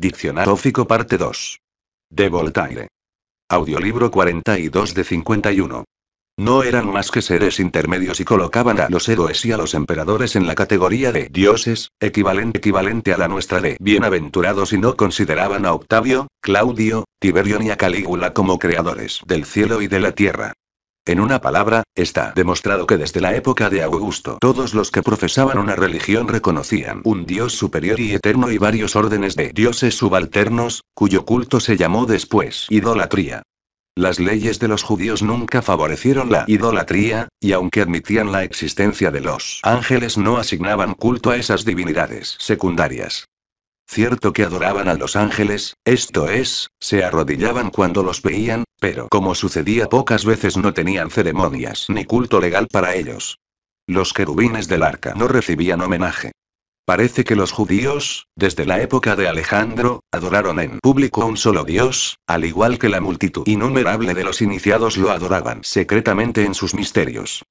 Diccionario ófico parte 2. De Voltaire. Audiolibro 42 de 51. No eran más que seres intermedios y colocaban a los héroes y a los emperadores en la categoría de dioses, equivalente, equivalente a la nuestra de bienaventurados y no consideraban a Octavio, Claudio, Tiberio ni a Calígula como creadores del cielo y de la tierra. En una palabra, está demostrado que desde la época de Augusto todos los que profesaban una religión reconocían un dios superior y eterno y varios órdenes de dioses subalternos, cuyo culto se llamó después idolatría. Las leyes de los judíos nunca favorecieron la idolatría, y aunque admitían la existencia de los ángeles no asignaban culto a esas divinidades secundarias. Cierto que adoraban a los ángeles, esto es, se arrodillaban cuando los veían, pero como sucedía pocas veces no tenían ceremonias ni culto legal para ellos. Los querubines del arca no recibían homenaje. Parece que los judíos, desde la época de Alejandro, adoraron en público a un solo Dios, al igual que la multitud innumerable de los iniciados lo adoraban secretamente en sus misterios.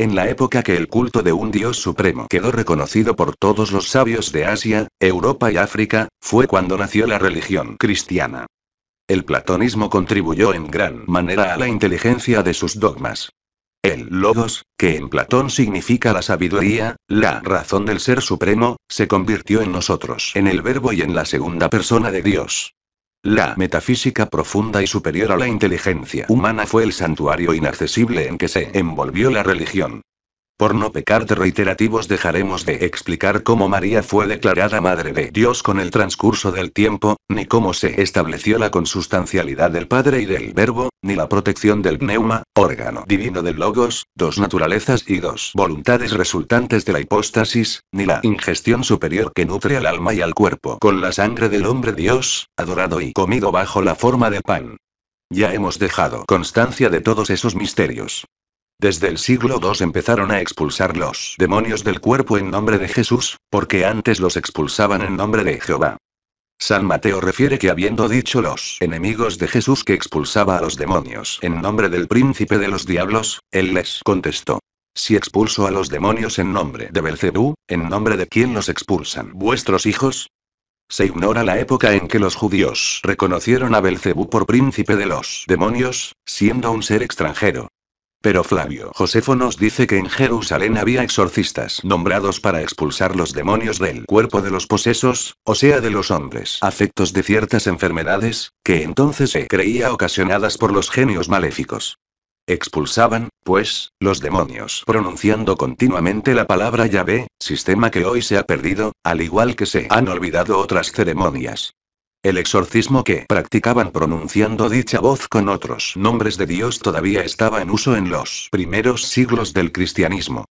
En la época que el culto de un dios supremo quedó reconocido por todos los sabios de Asia, Europa y África, fue cuando nació la religión cristiana. El platonismo contribuyó en gran manera a la inteligencia de sus dogmas. El logos, que en Platón significa la sabiduría, la razón del ser supremo, se convirtió en nosotros, en el verbo y en la segunda persona de Dios. La metafísica profunda y superior a la inteligencia humana fue el santuario inaccesible en que se envolvió la religión. Por no pecar de reiterativos dejaremos de explicar cómo María fue declarada Madre de Dios con el transcurso del tiempo, ni cómo se estableció la consustancialidad del Padre y del Verbo, ni la protección del pneuma, órgano divino del Logos, dos naturalezas y dos voluntades resultantes de la hipóstasis, ni la ingestión superior que nutre al alma y al cuerpo con la sangre del hombre Dios, adorado y comido bajo la forma de pan. Ya hemos dejado constancia de todos esos misterios. Desde el siglo II empezaron a expulsar los demonios del cuerpo en nombre de Jesús, porque antes los expulsaban en nombre de Jehová. San Mateo refiere que habiendo dicho los enemigos de Jesús que expulsaba a los demonios en nombre del príncipe de los diablos, él les contestó. Si expulso a los demonios en nombre de Belcebú, ¿en nombre de quién los expulsan vuestros hijos? Se ignora la época en que los judíos reconocieron a Belcebú por príncipe de los demonios, siendo un ser extranjero, pero Flavio Josefo nos dice que en Jerusalén había exorcistas nombrados para expulsar los demonios del cuerpo de los posesos, o sea de los hombres afectos de ciertas enfermedades, que entonces se creía ocasionadas por los genios maléficos. Expulsaban, pues, los demonios pronunciando continuamente la palabra Yahvé, sistema que hoy se ha perdido, al igual que se han olvidado otras ceremonias. El exorcismo que practicaban pronunciando dicha voz con otros nombres de Dios todavía estaba en uso en los primeros siglos del cristianismo.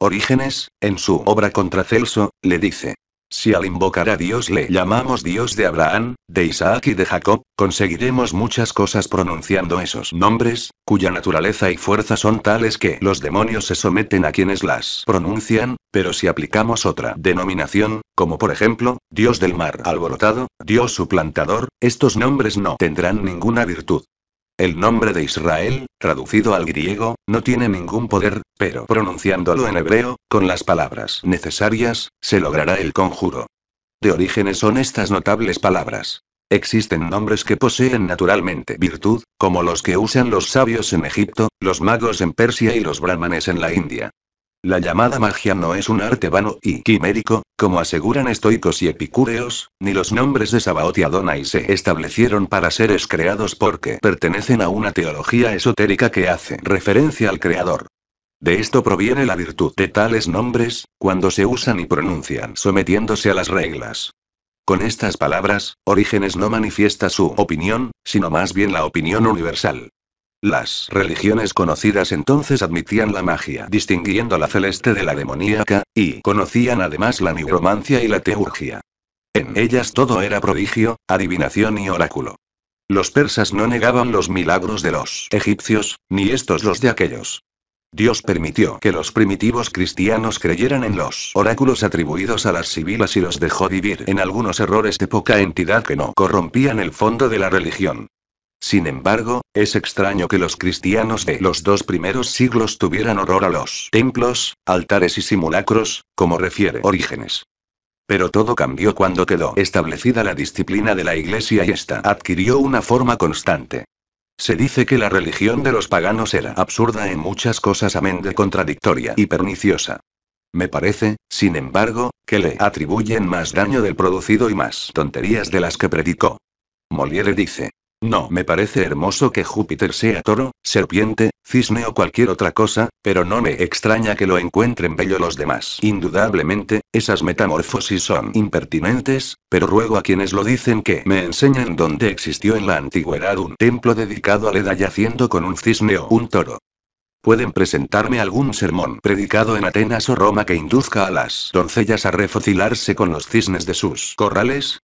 Orígenes, en su obra contra Celso, le dice, si al invocar a Dios le llamamos Dios de Abraham, de Isaac y de Jacob, conseguiremos muchas cosas pronunciando esos nombres, cuya naturaleza y fuerza son tales que los demonios se someten a quienes las pronuncian, pero si aplicamos otra denominación, como por ejemplo, Dios del mar alborotado, Dios suplantador, estos nombres no tendrán ninguna virtud. El nombre de Israel, traducido al griego, no tiene ningún poder, pero pronunciándolo en hebreo, con las palabras necesarias, se logrará el conjuro. De orígenes son estas notables palabras. Existen nombres que poseen naturalmente virtud, como los que usan los sabios en Egipto, los magos en Persia y los brahmanes en la India. La llamada magia no es un arte vano y quimérico, como aseguran estoicos y epicúreos, ni los nombres de Sabaoth y Adonai se establecieron para seres creados porque pertenecen a una teología esotérica que hace referencia al creador. De esto proviene la virtud de tales nombres, cuando se usan y pronuncian sometiéndose a las reglas. Con estas palabras, Orígenes no manifiesta su opinión, sino más bien la opinión universal. Las religiones conocidas entonces admitían la magia, distinguiendo la celeste de la demoníaca, y conocían además la nigromancia y la teurgia. En ellas todo era prodigio, adivinación y oráculo. Los persas no negaban los milagros de los egipcios, ni estos los de aquellos. Dios permitió que los primitivos cristianos creyeran en los oráculos atribuidos a las sibilas y los dejó vivir en algunos errores de poca entidad que no corrompían el fondo de la religión. Sin embargo, es extraño que los cristianos de los dos primeros siglos tuvieran horror a los templos, altares y simulacros, como refiere Orígenes. Pero todo cambió cuando quedó establecida la disciplina de la Iglesia y esta adquirió una forma constante. Se dice que la religión de los paganos era absurda en muchas cosas amén de contradictoria y perniciosa. Me parece, sin embargo, que le atribuyen más daño del producido y más tonterías de las que predicó. Moliere dice, no, me parece hermoso que Júpiter sea toro, serpiente, cisne o cualquier otra cosa, pero no me extraña que lo encuentren bello los demás. Indudablemente, esas metamorfosis son impertinentes, pero ruego a quienes lo dicen que me enseñen dónde existió en la antigüedad un templo dedicado a al yaciendo con un cisne o un toro. Pueden presentarme algún sermón predicado en Atenas o Roma que induzca a las doncellas a refocilarse con los cisnes de sus corrales,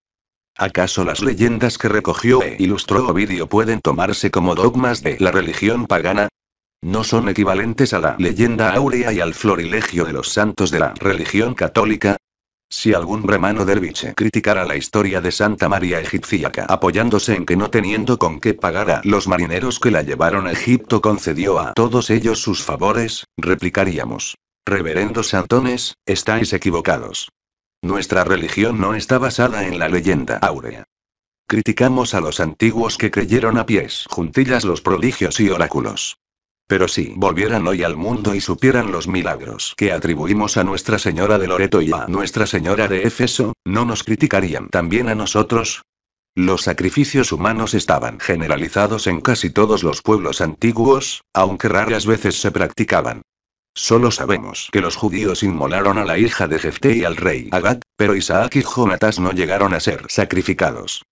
¿Acaso las leyendas que recogió e ilustró Ovidio pueden tomarse como dogmas de la religión pagana? ¿No son equivalentes a la leyenda áurea y al florilegio de los santos de la religión católica? Si algún bremano derviche criticara la historia de Santa María egipciaca apoyándose en que no teniendo con qué pagar a los marineros que la llevaron a Egipto concedió a todos ellos sus favores, replicaríamos. Reverendos santones, estáis equivocados. Nuestra religión no está basada en la leyenda áurea. Criticamos a los antiguos que creyeron a pies juntillas los prodigios y oráculos. Pero si volvieran hoy al mundo y supieran los milagros que atribuimos a Nuestra Señora de Loreto y a Nuestra Señora de Éfeso, ¿no nos criticarían también a nosotros? Los sacrificios humanos estaban generalizados en casi todos los pueblos antiguos, aunque raras veces se practicaban. Solo sabemos que los judíos inmolaron a la hija de Jefté y al rey Agat, pero Isaac y Jonatas no llegaron a ser sacrificados.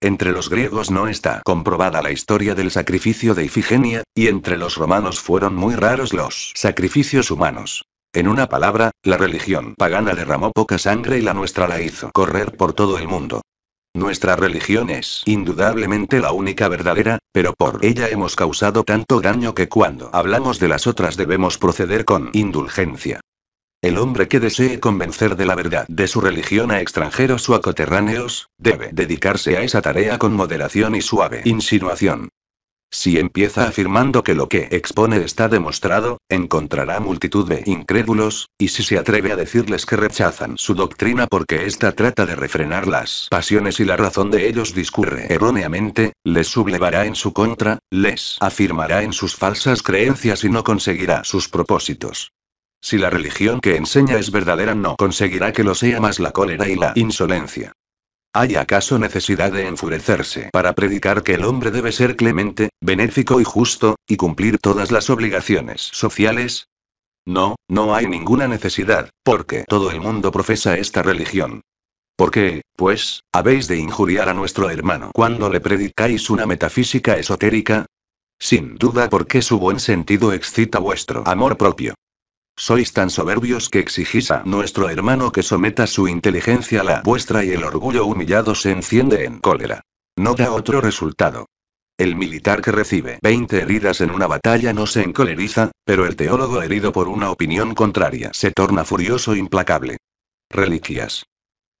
Entre los griegos no está comprobada la historia del sacrificio de Ifigenia, y entre los romanos fueron muy raros los sacrificios humanos. En una palabra, la religión pagana derramó poca sangre y la nuestra la hizo correr por todo el mundo. Nuestra religión es indudablemente la única verdadera, pero por ella hemos causado tanto daño que cuando hablamos de las otras debemos proceder con indulgencia. El hombre que desee convencer de la verdad de su religión a extranjeros o a coterráneos, debe dedicarse a esa tarea con moderación y suave insinuación. Si empieza afirmando que lo que expone está demostrado, encontrará multitud de incrédulos, y si se atreve a decirles que rechazan su doctrina porque ésta trata de refrenar las pasiones y la razón de ellos discurre erróneamente, les sublevará en su contra, les afirmará en sus falsas creencias y no conseguirá sus propósitos. Si la religión que enseña es verdadera no conseguirá que lo sea más la cólera y la insolencia. ¿Hay acaso necesidad de enfurecerse para predicar que el hombre debe ser clemente, benéfico y justo, y cumplir todas las obligaciones sociales? No, no hay ninguna necesidad, porque todo el mundo profesa esta religión. ¿Por qué, pues, habéis de injuriar a nuestro hermano cuando le predicáis una metafísica esotérica? Sin duda porque su buen sentido excita vuestro amor propio. Sois tan soberbios que exigís a nuestro hermano que someta su inteligencia a la vuestra y el orgullo humillado se enciende en cólera. No da otro resultado. El militar que recibe 20 heridas en una batalla no se encoleriza, pero el teólogo herido por una opinión contraria se torna furioso e implacable. Reliquias.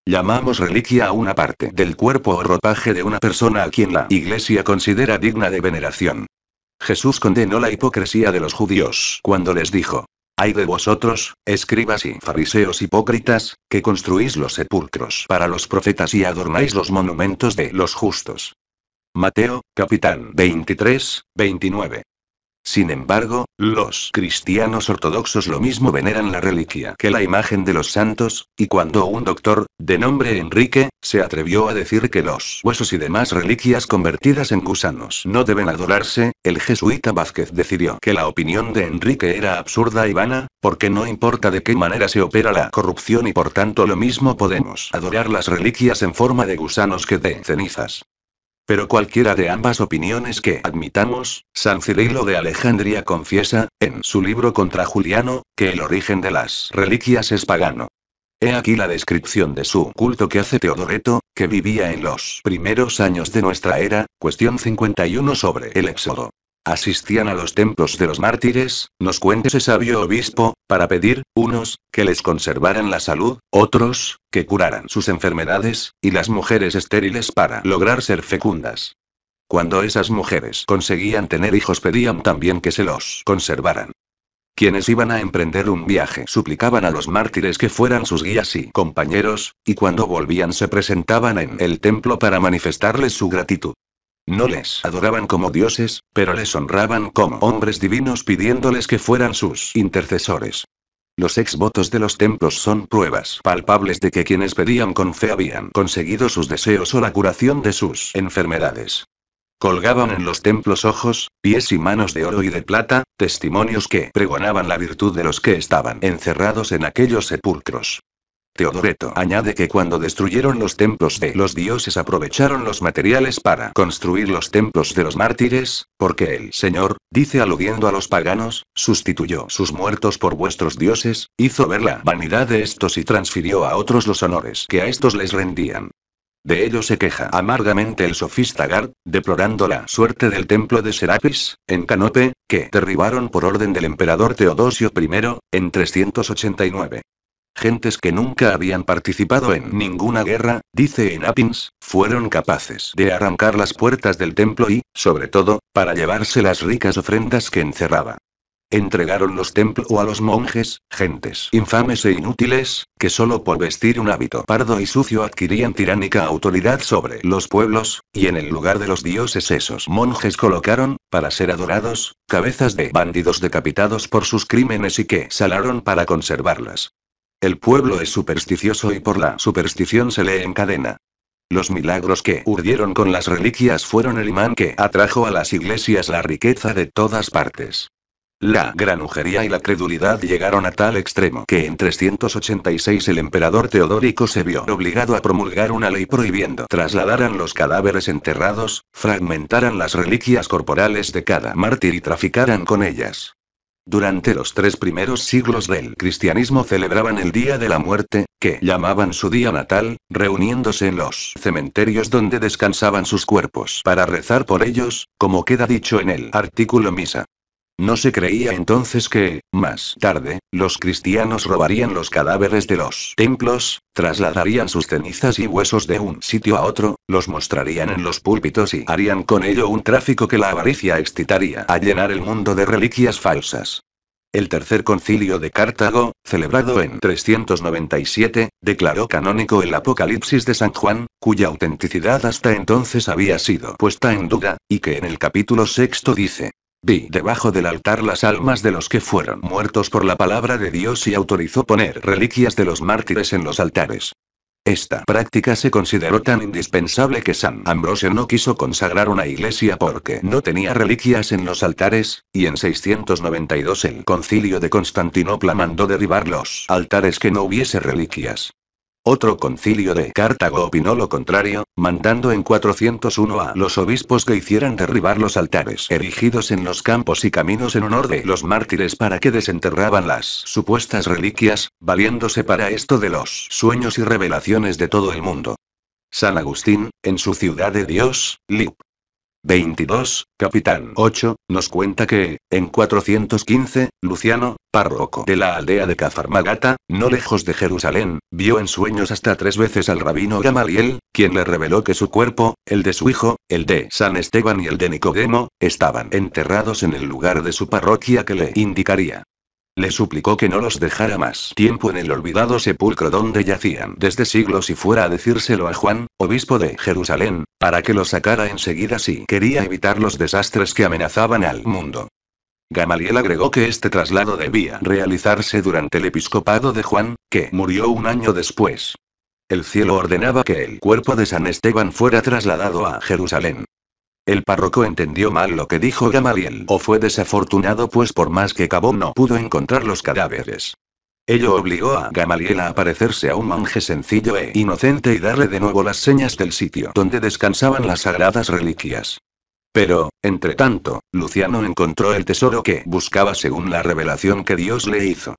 Llamamos reliquia a una parte del cuerpo o ropaje de una persona a quien la Iglesia considera digna de veneración. Jesús condenó la hipocresía de los judíos cuando les dijo, Ay de vosotros, escribas y fariseos hipócritas, que construís los sepulcros para los profetas y adornáis los monumentos de los justos. Mateo, capitán 23, 29. Sin embargo, los cristianos ortodoxos lo mismo veneran la reliquia que la imagen de los santos, y cuando un doctor, de nombre Enrique, se atrevió a decir que los huesos y demás reliquias convertidas en gusanos no deben adorarse, el jesuita Vázquez decidió que la opinión de Enrique era absurda y vana, porque no importa de qué manera se opera la corrupción y por tanto lo mismo podemos adorar las reliquias en forma de gusanos que de cenizas. Pero cualquiera de ambas opiniones que admitamos, San Cirilo de Alejandría confiesa, en su libro contra Juliano, que el origen de las reliquias es pagano. He aquí la descripción de su culto que hace Teodoreto, que vivía en los primeros años de nuestra era, cuestión 51 sobre el Éxodo. Asistían a los templos de los mártires, nos cuenta ese sabio obispo, para pedir, unos, que les conservaran la salud, otros, que curaran sus enfermedades, y las mujeres estériles para lograr ser fecundas. Cuando esas mujeres conseguían tener hijos pedían también que se los conservaran. Quienes iban a emprender un viaje suplicaban a los mártires que fueran sus guías y compañeros, y cuando volvían se presentaban en el templo para manifestarles su gratitud. No les adoraban como dioses, pero les honraban como hombres divinos pidiéndoles que fueran sus intercesores. Los exvotos de los templos son pruebas palpables de que quienes pedían con fe habían conseguido sus deseos o la curación de sus enfermedades. Colgaban en los templos ojos, pies y manos de oro y de plata, testimonios que pregonaban la virtud de los que estaban encerrados en aquellos sepulcros. Teodoreto añade que cuando destruyeron los templos de los dioses aprovecharon los materiales para construir los templos de los mártires, porque el Señor, dice aludiendo a los paganos, sustituyó sus muertos por vuestros dioses, hizo ver la vanidad de estos y transfirió a otros los honores que a estos les rendían. De ello se queja amargamente el sofista Gard, deplorando la suerte del templo de Serapis, en Canope, que derribaron por orden del emperador Teodosio I, en 389. Gentes que nunca habían participado en ninguna guerra, dice en Apins, fueron capaces de arrancar las puertas del templo y, sobre todo, para llevarse las ricas ofrendas que encerraba. Entregaron los templos a los monjes, gentes infames e inútiles, que solo por vestir un hábito pardo y sucio adquirían tiránica autoridad sobre los pueblos, y en el lugar de los dioses esos monjes colocaron, para ser adorados, cabezas de bandidos decapitados por sus crímenes y que salaron para conservarlas. El pueblo es supersticioso y por la superstición se le encadena. Los milagros que urdieron con las reliquias fueron el imán que atrajo a las iglesias la riqueza de todas partes. La granujería y la credulidad llegaron a tal extremo que en 386 el emperador Teodórico se vio obligado a promulgar una ley prohibiendo trasladaran los cadáveres enterrados, fragmentaran las reliquias corporales de cada mártir y traficaran con ellas. Durante los tres primeros siglos del cristianismo celebraban el Día de la Muerte, que llamaban su día natal, reuniéndose en los cementerios donde descansaban sus cuerpos para rezar por ellos, como queda dicho en el artículo Misa. No se creía entonces que, más tarde, los cristianos robarían los cadáveres de los templos, trasladarían sus cenizas y huesos de un sitio a otro, los mostrarían en los púlpitos y harían con ello un tráfico que la avaricia excitaría a llenar el mundo de reliquias falsas. El tercer concilio de Cartago, celebrado en 397, declaró canónico el Apocalipsis de San Juan, cuya autenticidad hasta entonces había sido puesta en duda, y que en el capítulo sexto dice, Vi debajo del altar las almas de los que fueron muertos por la palabra de Dios y autorizó poner reliquias de los mártires en los altares. Esta práctica se consideró tan indispensable que San Ambrosio no quiso consagrar una iglesia porque no tenía reliquias en los altares, y en 692 el concilio de Constantinopla mandó derribar los altares que no hubiese reliquias. Otro concilio de Cartago opinó lo contrario, mandando en 401 a los obispos que hicieran derribar los altares erigidos en los campos y caminos en honor de los mártires para que desenterraban las supuestas reliquias, valiéndose para esto de los sueños y revelaciones de todo el mundo. San Agustín, en su ciudad de Dios, Lib. 22, capitán 8, nos cuenta que, en 415, Luciano, párroco de la aldea de Cafarmagata, no lejos de Jerusalén, vio en sueños hasta tres veces al rabino Gamaliel, quien le reveló que su cuerpo, el de su hijo, el de San Esteban y el de Nicodemo, estaban enterrados en el lugar de su parroquia que le indicaría. Le suplicó que no los dejara más tiempo en el olvidado sepulcro donde yacían desde siglos y fuera a decírselo a Juan, obispo de Jerusalén, para que los sacara enseguida si quería evitar los desastres que amenazaban al mundo. Gamaliel agregó que este traslado debía realizarse durante el episcopado de Juan, que murió un año después. El cielo ordenaba que el cuerpo de San Esteban fuera trasladado a Jerusalén. El párroco entendió mal lo que dijo Gamaliel o fue desafortunado pues por más que cabó no pudo encontrar los cadáveres. Ello obligó a Gamaliel a aparecerse a un monje sencillo e inocente y darle de nuevo las señas del sitio donde descansaban las sagradas reliquias. Pero, entre tanto, Luciano encontró el tesoro que buscaba según la revelación que Dios le hizo.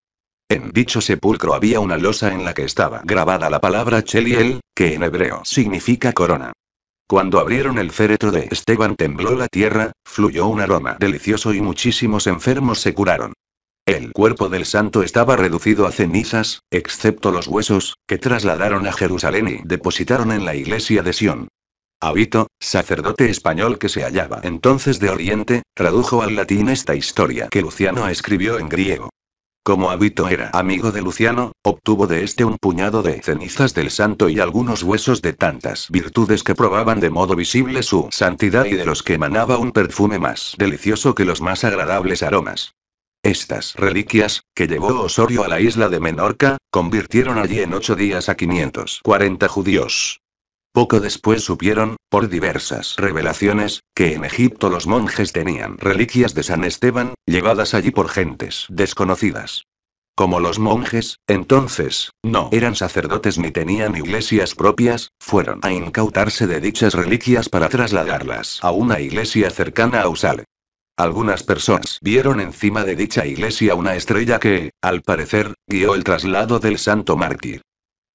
En dicho sepulcro había una losa en la que estaba grabada la palabra Cheliel, que en hebreo significa corona. Cuando abrieron el féretro de Esteban tembló la tierra, fluyó un aroma delicioso y muchísimos enfermos se curaron. El cuerpo del santo estaba reducido a cenizas, excepto los huesos, que trasladaron a Jerusalén y depositaron en la iglesia de Sion. Abito, sacerdote español que se hallaba entonces de Oriente, tradujo al latín esta historia que Luciano escribió en griego. Como hábito era amigo de Luciano, obtuvo de este un puñado de cenizas del santo y algunos huesos de tantas virtudes que probaban de modo visible su santidad y de los que emanaba un perfume más delicioso que los más agradables aromas. Estas reliquias, que llevó Osorio a la isla de Menorca, convirtieron allí en ocho días a 540 judíos. Poco después supieron, por diversas revelaciones, que en Egipto los monjes tenían reliquias de San Esteban, llevadas allí por gentes desconocidas. Como los monjes, entonces, no eran sacerdotes ni tenían iglesias propias, fueron a incautarse de dichas reliquias para trasladarlas a una iglesia cercana a Usal. Algunas personas vieron encima de dicha iglesia una estrella que, al parecer, guió el traslado del santo mártir.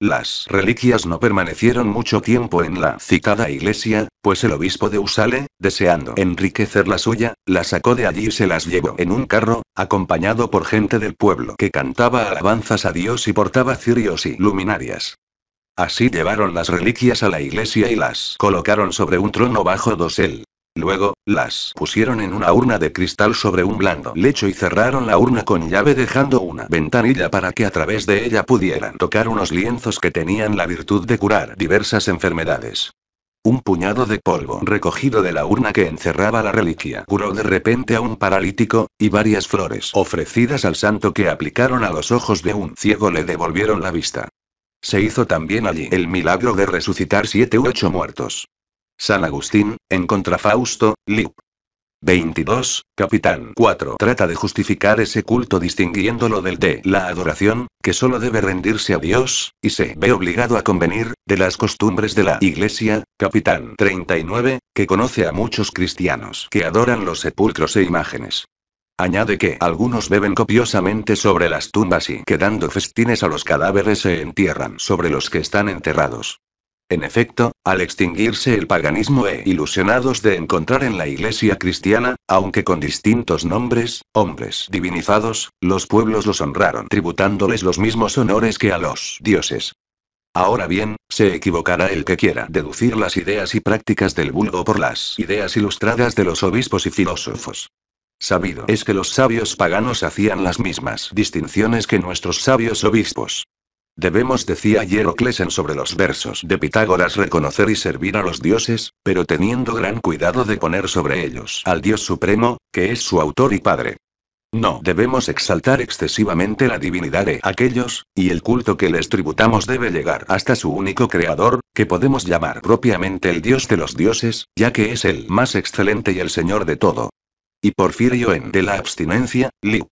Las reliquias no permanecieron mucho tiempo en la citada iglesia, pues el obispo de Usale, deseando enriquecer la suya, las sacó de allí y se las llevó en un carro, acompañado por gente del pueblo que cantaba alabanzas a Dios y portaba cirios y luminarias. Así llevaron las reliquias a la iglesia y las colocaron sobre un trono bajo dosel, Luego, las pusieron en una urna de cristal sobre un blando lecho y cerraron la urna con llave dejando una ventanilla para que a través de ella pudieran tocar unos lienzos que tenían la virtud de curar diversas enfermedades. Un puñado de polvo recogido de la urna que encerraba la reliquia curó de repente a un paralítico, y varias flores ofrecidas al santo que aplicaron a los ojos de un ciego le devolvieron la vista. Se hizo también allí el milagro de resucitar siete u ocho muertos. San Agustín, en contra Fausto, liu. 22, Capitán 4 trata de justificar ese culto distinguiéndolo del de la adoración, que solo debe rendirse a Dios, y se ve obligado a convenir, de las costumbres de la Iglesia, Capitán 39, que conoce a muchos cristianos que adoran los sepulcros e imágenes. Añade que algunos beben copiosamente sobre las tumbas y quedando festines a los cadáveres se entierran sobre los que están enterrados. En efecto, al extinguirse el paganismo e ilusionados de encontrar en la iglesia cristiana, aunque con distintos nombres, hombres divinizados, los pueblos los honraron tributándoles los mismos honores que a los dioses. Ahora bien, se equivocará el que quiera deducir las ideas y prácticas del vulgo por las ideas ilustradas de los obispos y filósofos. Sabido es que los sabios paganos hacían las mismas distinciones que nuestros sabios obispos. Debemos, decía en sobre los versos de Pitágoras, reconocer y servir a los dioses, pero teniendo gran cuidado de poner sobre ellos al Dios Supremo, que es su autor y padre. No debemos exaltar excesivamente la divinidad de aquellos, y el culto que les tributamos debe llegar hasta su único creador, que podemos llamar propiamente el Dios de los dioses, ya que es el más excelente y el Señor de todo. Y Porfirio en De la abstinencia, lib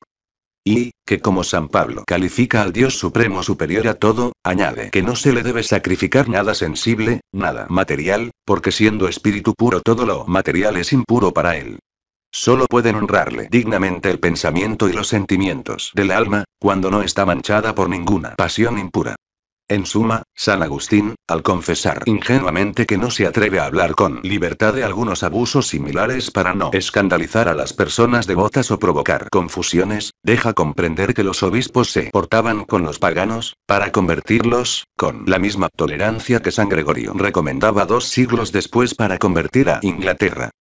y, que como San Pablo califica al Dios Supremo superior a todo, añade que no se le debe sacrificar nada sensible, nada material, porque siendo espíritu puro todo lo material es impuro para él. Solo pueden honrarle dignamente el pensamiento y los sentimientos del alma, cuando no está manchada por ninguna pasión impura. En suma, San Agustín, al confesar ingenuamente que no se atreve a hablar con libertad de algunos abusos similares para no escandalizar a las personas devotas o provocar confusiones, deja comprender que los obispos se portaban con los paganos, para convertirlos, con la misma tolerancia que San Gregorio recomendaba dos siglos después para convertir a Inglaterra.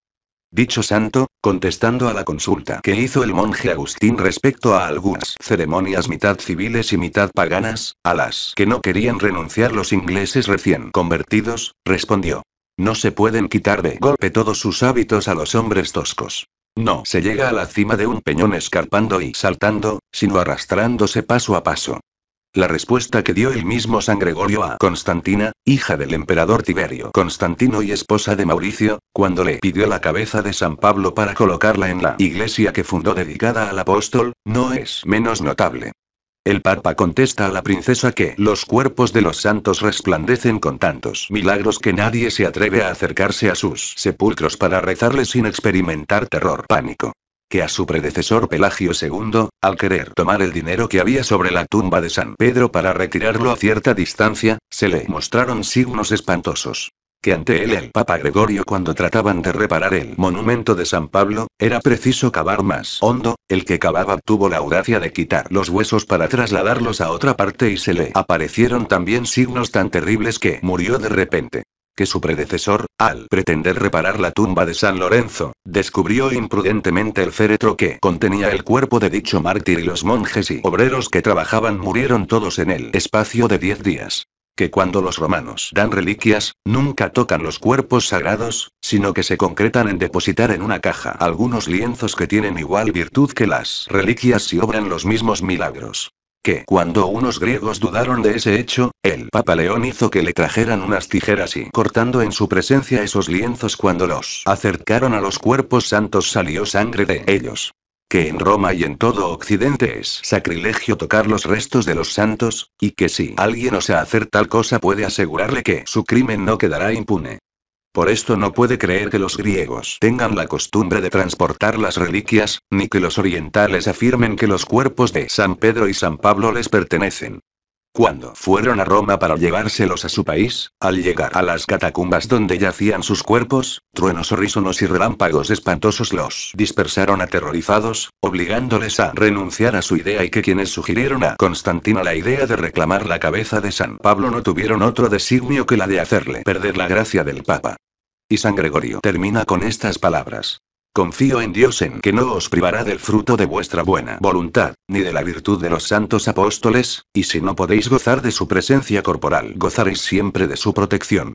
Dicho santo, contestando a la consulta que hizo el monje Agustín respecto a algunas ceremonias mitad civiles y mitad paganas, a las que no querían renunciar los ingleses recién convertidos, respondió. No se pueden quitar de golpe todos sus hábitos a los hombres toscos. No se llega a la cima de un peñón escarpando y saltando, sino arrastrándose paso a paso. La respuesta que dio el mismo San Gregorio a Constantina, hija del emperador Tiberio Constantino y esposa de Mauricio, cuando le pidió la cabeza de San Pablo para colocarla en la iglesia que fundó dedicada al apóstol, no es menos notable. El Papa contesta a la princesa que los cuerpos de los santos resplandecen con tantos milagros que nadie se atreve a acercarse a sus sepulcros para rezarles sin experimentar terror pánico que a su predecesor Pelagio II, al querer tomar el dinero que había sobre la tumba de San Pedro para retirarlo a cierta distancia, se le mostraron signos espantosos. Que ante él el Papa Gregorio cuando trataban de reparar el monumento de San Pablo, era preciso cavar más hondo, el que cavaba tuvo la audacia de quitar los huesos para trasladarlos a otra parte y se le aparecieron también signos tan terribles que murió de repente que su predecesor, al pretender reparar la tumba de San Lorenzo, descubrió imprudentemente el féretro que contenía el cuerpo de dicho mártir y los monjes y obreros que trabajaban murieron todos en el espacio de diez días que cuando los romanos dan reliquias, nunca tocan los cuerpos sagrados, sino que se concretan en depositar en una caja algunos lienzos que tienen igual virtud que las reliquias y obran los mismos milagros que, cuando unos griegos dudaron de ese hecho, el Papa León hizo que le trajeran unas tijeras y, cortando en su presencia esos lienzos cuando los acercaron a los cuerpos santos, salió sangre de ellos. Que en Roma y en todo Occidente es sacrilegio tocar los restos de los santos, y que si alguien osa hacer tal cosa puede asegurarle que su crimen no quedará impune. Por esto no puede creer que los griegos tengan la costumbre de transportar las reliquias, ni que los orientales afirmen que los cuerpos de San Pedro y San Pablo les pertenecen. Cuando fueron a Roma para llevárselos a su país, al llegar a las catacumbas donde yacían sus cuerpos, truenos horrísonos y relámpagos espantosos los dispersaron aterrorizados, obligándoles a renunciar a su idea y que quienes sugirieron a Constantino la idea de reclamar la cabeza de San Pablo no tuvieron otro designio que la de hacerle perder la gracia del Papa. Y San Gregorio termina con estas palabras. Confío en Dios en que no os privará del fruto de vuestra buena voluntad, ni de la virtud de los santos apóstoles, y si no podéis gozar de su presencia corporal, gozaréis siempre de su protección.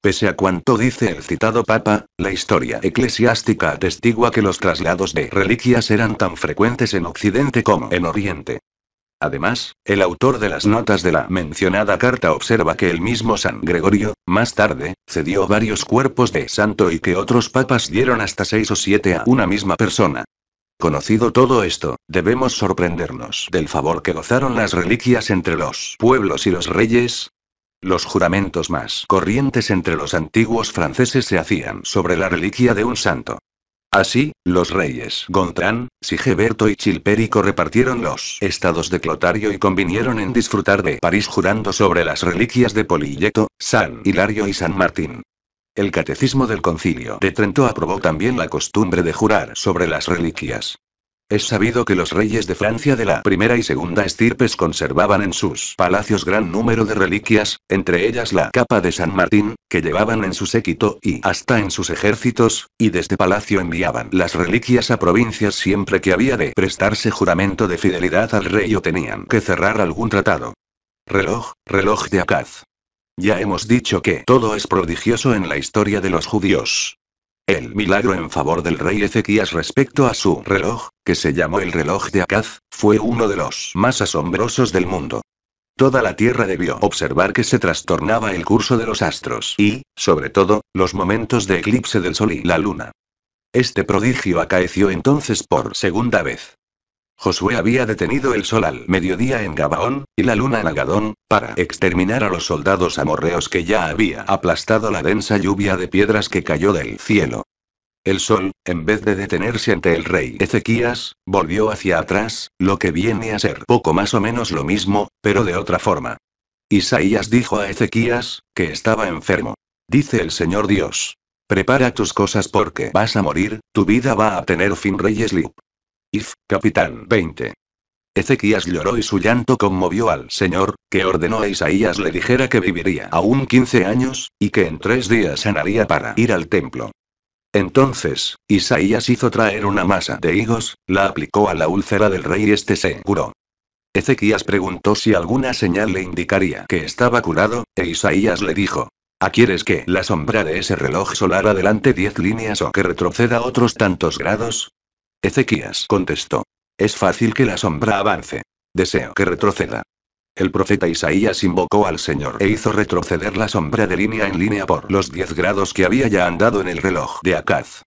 Pese a cuanto dice el citado Papa, la historia eclesiástica atestigua que los traslados de reliquias eran tan frecuentes en Occidente como en Oriente. Además, el autor de las notas de la mencionada carta observa que el mismo San Gregorio, más tarde, cedió varios cuerpos de santo y que otros papas dieron hasta seis o siete a una misma persona. Conocido todo esto, debemos sorprendernos del favor que gozaron las reliquias entre los pueblos y los reyes. Los juramentos más corrientes entre los antiguos franceses se hacían sobre la reliquia de un santo. Así, los reyes Gontrán, Sigeberto y Chilpérico repartieron los estados de Clotario y convinieron en disfrutar de París jurando sobre las reliquias de Polilleto, San Hilario y San Martín. El catecismo del concilio de Trento aprobó también la costumbre de jurar sobre las reliquias. Es sabido que los reyes de Francia de la primera y segunda estirpes conservaban en sus palacios gran número de reliquias, entre ellas la capa de San Martín, que llevaban en su séquito y hasta en sus ejércitos, y desde palacio enviaban las reliquias a provincias siempre que había de prestarse juramento de fidelidad al rey o tenían que cerrar algún tratado. Reloj, reloj de Acaz. Ya hemos dicho que todo es prodigioso en la historia de los judíos. El milagro en favor del rey Ezequías respecto a su reloj, que se llamó el reloj de Acaz, fue uno de los más asombrosos del mundo. Toda la Tierra debió observar que se trastornaba el curso de los astros y, sobre todo, los momentos de eclipse del Sol y la Luna. Este prodigio acaeció entonces por segunda vez. Josué había detenido el sol al mediodía en Gabaón, y la luna en Agadón, para exterminar a los soldados amorreos que ya había aplastado la densa lluvia de piedras que cayó del cielo. El sol, en vez de detenerse ante el rey Ezequías, volvió hacia atrás, lo que viene a ser poco más o menos lo mismo, pero de otra forma. Isaías dijo a Ezequías, que estaba enfermo. Dice el Señor Dios. Prepara tus cosas porque vas a morir, tu vida va a tener fin. Reyes If, capitán 20. Ezequías lloró y su llanto conmovió al Señor, que ordenó a Isaías le dijera que viviría aún 15 años, y que en tres días sanaría para ir al templo. Entonces, Isaías hizo traer una masa de higos, la aplicó a la úlcera del rey y este se curó. Ezequías preguntó si alguna señal le indicaría que estaba curado, e Isaías le dijo, ¿A quieres que la sombra de ese reloj solar adelante 10 líneas o que retroceda otros tantos grados? Ezequías contestó. Es fácil que la sombra avance. Deseo que retroceda. El profeta Isaías invocó al Señor e hizo retroceder la sombra de línea en línea por los 10 grados que había ya andado en el reloj de Acaz.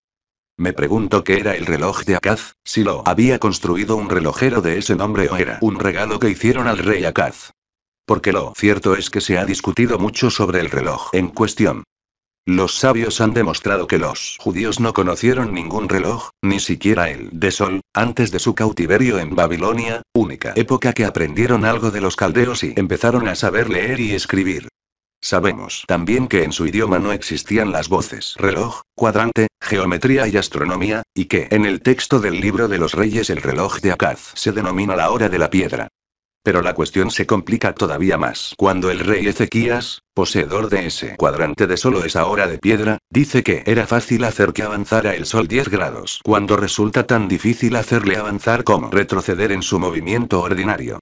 Me pregunto qué era el reloj de Acaz, si lo había construido un relojero de ese nombre o era un regalo que hicieron al rey Acaz. Porque lo cierto es que se ha discutido mucho sobre el reloj en cuestión. Los sabios han demostrado que los judíos no conocieron ningún reloj, ni siquiera el de sol, antes de su cautiverio en Babilonia, única época que aprendieron algo de los caldeos y empezaron a saber leer y escribir. Sabemos también que en su idioma no existían las voces reloj, cuadrante, geometría y astronomía, y que en el texto del libro de los reyes el reloj de Acaz se denomina la hora de la piedra. Pero la cuestión se complica todavía más cuando el rey Ezequías, poseedor de ese cuadrante de solo esa hora de piedra, dice que era fácil hacer que avanzara el sol 10 grados, cuando resulta tan difícil hacerle avanzar como retroceder en su movimiento ordinario.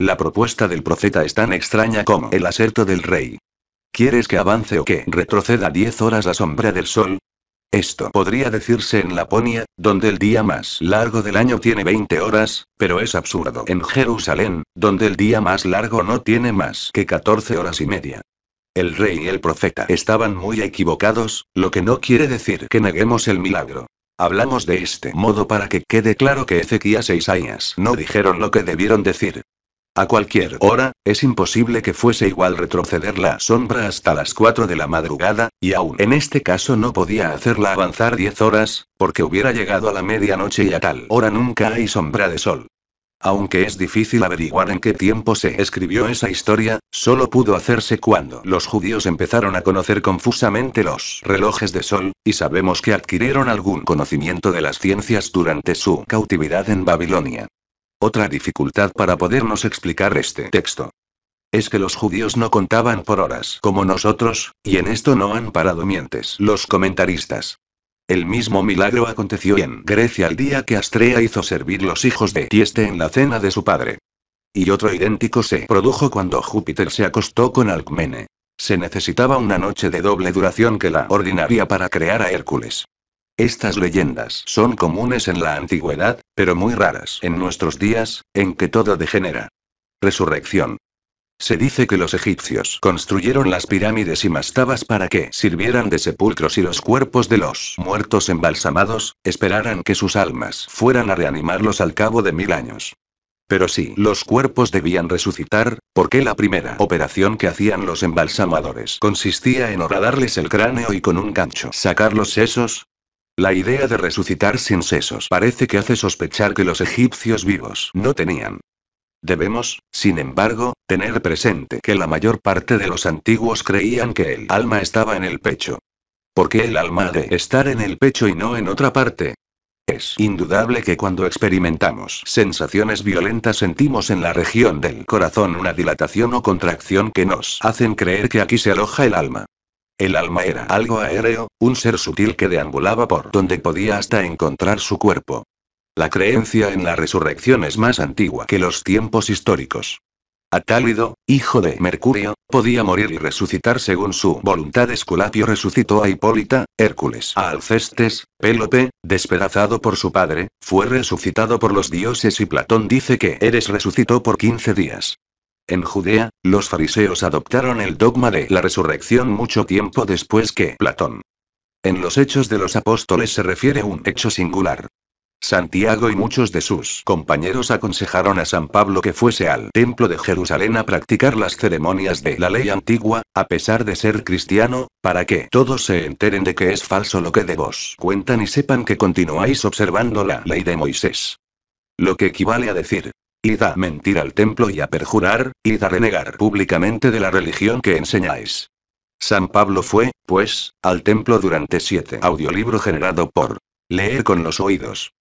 La propuesta del profeta es tan extraña como el aserto del rey. ¿Quieres que avance o que retroceda 10 horas a sombra del sol? Esto podría decirse en Laponia, donde el día más largo del año tiene 20 horas, pero es absurdo en Jerusalén, donde el día más largo no tiene más que 14 horas y media. El rey y el profeta estaban muy equivocados, lo que no quiere decir que neguemos el milagro. Hablamos de este modo para que quede claro que Ezequías e Isaías no dijeron lo que debieron decir. A cualquier hora, es imposible que fuese igual retroceder la sombra hasta las 4 de la madrugada, y aún en este caso no podía hacerla avanzar 10 horas, porque hubiera llegado a la medianoche y a tal hora nunca hay sombra de sol. Aunque es difícil averiguar en qué tiempo se escribió esa historia, solo pudo hacerse cuando los judíos empezaron a conocer confusamente los relojes de sol, y sabemos que adquirieron algún conocimiento de las ciencias durante su cautividad en Babilonia. Otra dificultad para podernos explicar este texto. Es que los judíos no contaban por horas como nosotros, y en esto no han parado mientes los comentaristas. El mismo milagro aconteció en Grecia el día que Astrea hizo servir los hijos de Tieste en la cena de su padre. Y otro idéntico se produjo cuando Júpiter se acostó con Alcmene. Se necesitaba una noche de doble duración que la ordinaria para crear a Hércules. Estas leyendas son comunes en la antigüedad, pero muy raras en nuestros días, en que todo degenera. Resurrección. Se dice que los egipcios construyeron las pirámides y mastabas para que sirvieran de sepulcros y los cuerpos de los muertos embalsamados, esperaran que sus almas fueran a reanimarlos al cabo de mil años. Pero si los cuerpos debían resucitar, ¿por qué la primera operación que hacían los embalsamadores consistía en horadarles el cráneo y con un gancho sacar los sesos? La idea de resucitar sin sesos parece que hace sospechar que los egipcios vivos no tenían. Debemos, sin embargo, tener presente que la mayor parte de los antiguos creían que el alma estaba en el pecho. ¿Por qué el alma ha de estar en el pecho y no en otra parte? Es indudable que cuando experimentamos sensaciones violentas sentimos en la región del corazón una dilatación o contracción que nos hacen creer que aquí se aloja el alma. El alma era algo aéreo, un ser sutil que deambulaba por donde podía hasta encontrar su cuerpo. La creencia en la resurrección es más antigua que los tiempos históricos. Atálido, hijo de Mercurio, podía morir y resucitar según su voluntad. Esculapio resucitó a Hipólita, Hércules a Alcestes, Pélope, despedazado por su padre, fue resucitado por los dioses y Platón dice que Eres resucitó por 15 días. En Judea, los fariseos adoptaron el dogma de la resurrección mucho tiempo después que Platón. En los Hechos de los Apóstoles se refiere un hecho singular. Santiago y muchos de sus compañeros aconsejaron a San Pablo que fuese al templo de Jerusalén a practicar las ceremonias de la ley antigua, a pesar de ser cristiano, para que todos se enteren de que es falso lo que de vos cuentan y sepan que continuáis observando la ley de Moisés. Lo que equivale a decir, Id a mentir al templo y a perjurar, id a renegar públicamente de la religión que enseñáis. San Pablo fue, pues, al templo durante siete. Audiolibro generado por Leer con los oídos.